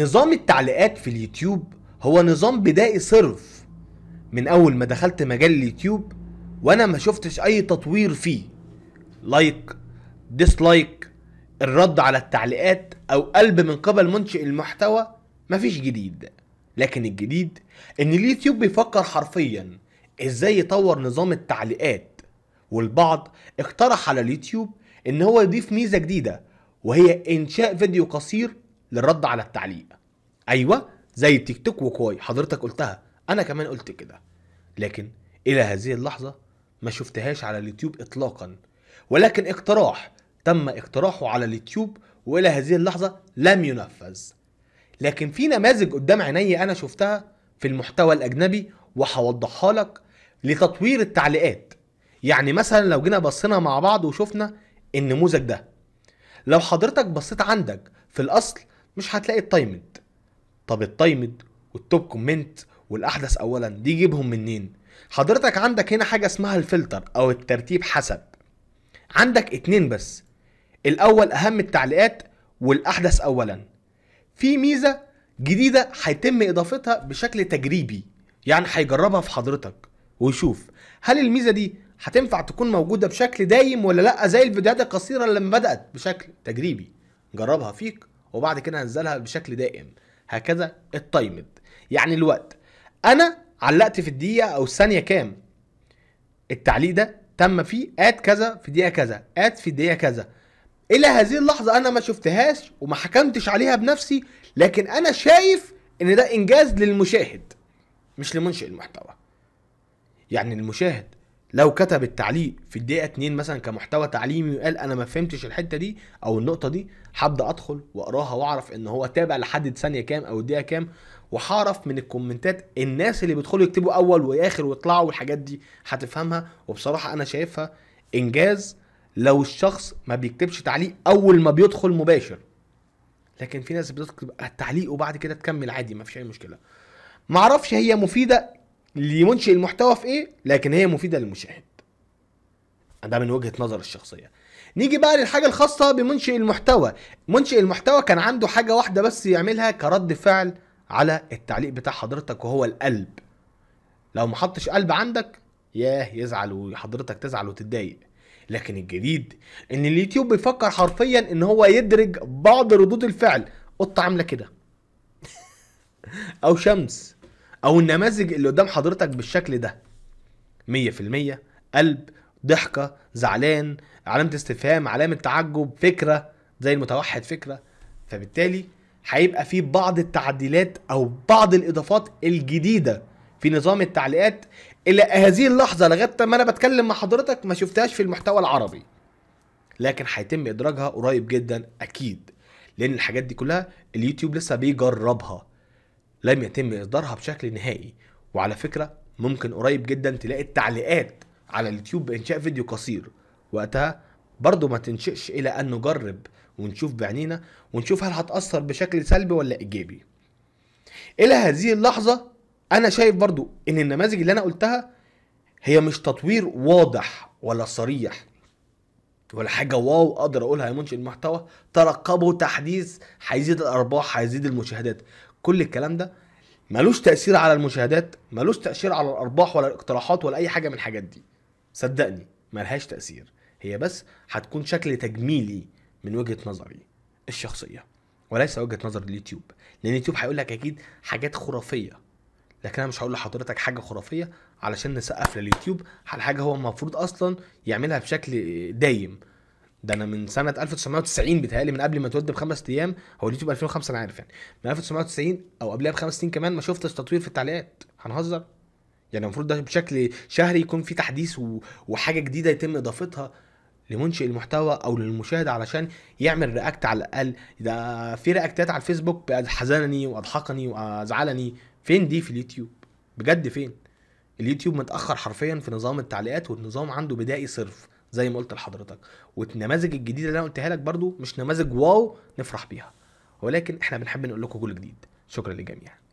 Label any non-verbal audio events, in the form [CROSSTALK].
نظام التعليقات في اليوتيوب هو نظام بدائي صرف من اول ما دخلت مجال اليوتيوب وانا ما شفتش اي تطوير فيه لايك ديسلايك الرد على التعليقات او قلب من قبل منشئ المحتوى مفيش جديد لكن الجديد ان اليوتيوب بيفكر حرفيا ازاي يطور نظام التعليقات والبعض اقترح على اليوتيوب ان هو يضيف ميزة جديدة وهي انشاء فيديو قصير للرد على التعليق ايوه زي التيك توك وكواي حضرتك قلتها انا كمان قلت كده لكن الى هذه اللحظه ما شفتهاش على اليوتيوب اطلاقا ولكن اقتراح تم اقتراحه على اليوتيوب والى هذه اللحظه لم ينفذ لكن في نماذج قدام عيني انا شفتها في المحتوى الاجنبي وهوضحها لك لتطوير التعليقات يعني مثلا لو جينا بصينا مع بعض وشفنا النموذج ده لو حضرتك بصيت عندك في الاصل مش هتلاقي التايمد طب التايمد والتوب كومنت والاحدث اولا دي جيبهم منين حضرتك عندك هنا حاجه اسمها الفلتر او الترتيب حسب عندك اتنين بس الاول اهم التعليقات والاحدث اولا في ميزه جديده هيتم اضافتها بشكل تجريبي يعني هيجربها في حضرتك ويشوف هل الميزه دي هتنفع تكون موجوده بشكل دايم ولا لا زي الفيديوهات القصيره اللي بدات بشكل تجريبي جربها فيك وبعد كده هنزلها بشكل دائم هكذا التايمد يعني الوقت انا علقت في الدقيقه او الثانيه كام التعليق ده تم فيه ات كذا في دقيقه كذا ات في دقيقه كذا الى هذه اللحظه انا ما شفتهاش وما حكمتش عليها بنفسي لكن انا شايف ان ده انجاز للمشاهد مش لمنشئ المحتوى يعني المشاهد لو كتب التعليق في الدقيقه 2 مثلا كمحتوى تعليمي وقال انا ما فهمتش الحته دي او النقطه دي هبدا ادخل واقراها واعرف ان هو تابع لحد ثانيه كام او الدقيقه كام وهعرف من الكومنتات الناس اللي بيدخلوا يكتبوا اول واخر ويطلعوا والحاجات دي هتفهمها وبصراحه انا شايفها انجاز لو الشخص ما بيكتبش تعليق اول ما بيدخل مباشر لكن في ناس بتكتب التعليق وبعد كده تكمل عادي ما فيش اي مشكله معرفش هي مفيده لمنشئ المحتوى في ايه لكن هي مفيده للمشاهد ده من وجهه نظر الشخصيه نيجي بقى للحاجه الخاصه بمنشئ المحتوى منشئ المحتوى كان عنده حاجه واحده بس يعملها كرد فعل على التعليق بتاع حضرتك وهو القلب لو ما حطش قلب عندك ياه يزعل وحضرتك تزعل وتتضايق لكن الجديد ان اليوتيوب بيفكر حرفيا ان هو يدرج بعض ردود الفعل قطه عامله كده [LAUGHS] او شمس او النماذج اللي قدام حضرتك بالشكل ده 100% قلب ضحكه زعلان علامه استفهام علامه تعجب فكره زي المتوحد فكره فبالتالي هيبقى في بعض التعديلات او بعض الاضافات الجديده في نظام التعليقات الى هذه اللحظه لغايه ما انا بتكلم مع حضرتك ما شفتهاش في المحتوى العربي لكن هيتم ادراجها قريب جدا اكيد لان الحاجات دي كلها اليوتيوب لسه بيجربها لم يتم اصدارها بشكل نهائي وعلى فكره ممكن قريب جدا تلاقي التعليقات على اليوتيوب بانشاء فيديو قصير وقتها برضه ما تنشئش الى ان نجرب ونشوف بعنينا ونشوف هل هتاثر بشكل سلبي ولا ايجابي الى هذه اللحظه انا شايف برضو ان النماذج اللي انا قلتها هي مش تطوير واضح ولا صريح ولا حاجة واو أقدر أقولها يا منشئ المحتوى ترقبوا تحديث هيزيد الأرباح هيزيد المشاهدات كل الكلام ده ملوش تاثير على المشاهدات ملوش تاثير على الارباح ولا الاقتراحات ولا اي حاجه من الحاجات دي صدقني ملهاش تاثير هي بس هتكون شكل تجميلي من وجهه نظري الشخصيه وليس وجهه نظر اليوتيوب لان اليوتيوب هيقول لك اكيد حاجات خرافيه لكن انا مش هقول لحضرتك حاجه خرافيه علشان نسقف لليوتيوب على حاجه هو المفروض اصلا يعملها بشكل دايم ده انا من سنه 1990 بتهيألي من قبل ما اتولد بخمس ايام هو اليوتيوب 2005 انا عارف يعني من 1990 او قبلها بخمس سنين كمان ما شفتش تطوير في التعليقات هنهزر يعني المفروض ده بشكل شهري يكون في تحديث و... وحاجه جديده يتم اضافتها لمنشئ المحتوى او للمشاهد علشان يعمل رياكت على الاقل ده في رياكتات على الفيسبوك حزنني واضحكني وازعلني فين دي في اليوتيوب بجد فين اليوتيوب متاخر حرفيا في نظام التعليقات والنظام عنده بدائي صرف زي ما قلت لحضرتك والنماذج الجديده اللي انا قلتها لك برضو مش نماذج واو نفرح بيها ولكن احنا بنحب نقول لكم كل جديد شكرا للجميع